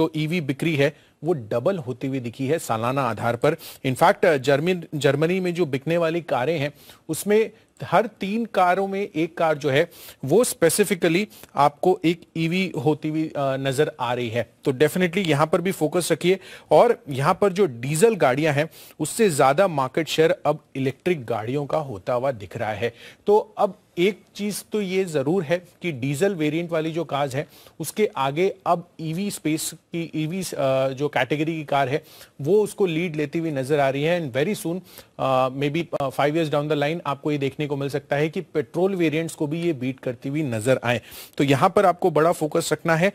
जो EV e बिक्री है वो डबल होती हुई दिखी है सालाना आधार पर इनफैक्ट जर्मनी जर्मनी में जो बिकने वाली कारें हैं उसमें हर तीन कारों में एक कार जो है वो स्पेसिफिकली आपको एक ईवी e होती हुई नजर आ रही है तो डेफिनेटली यहां पर भी फोकस रखिए और यहां पर जो डीजल गाड़ियां हैं उससे ज्यादा मार्केट शेयर अब इलेक्ट्रिक गाड़ियों का होता हुआ दिख रहा है तो अब एक चीज़ तो ये ज़रूर है कि डीजल वेरिएंट वाली जो कार्स है उसके आगे अब ईवी e स्पेस की ईवी e जो कैटेगरी की कार है वो उसको लीड लेती हुई नज़र आ रही है and very soon maybe five years down the line आपको ये देखने देखने को मिल सकता है कि पेट्रोल वेरियंट्स को भी ये बीट करती हुई नजर आए तो यहां पर आपको बड़ा फोकस रखना है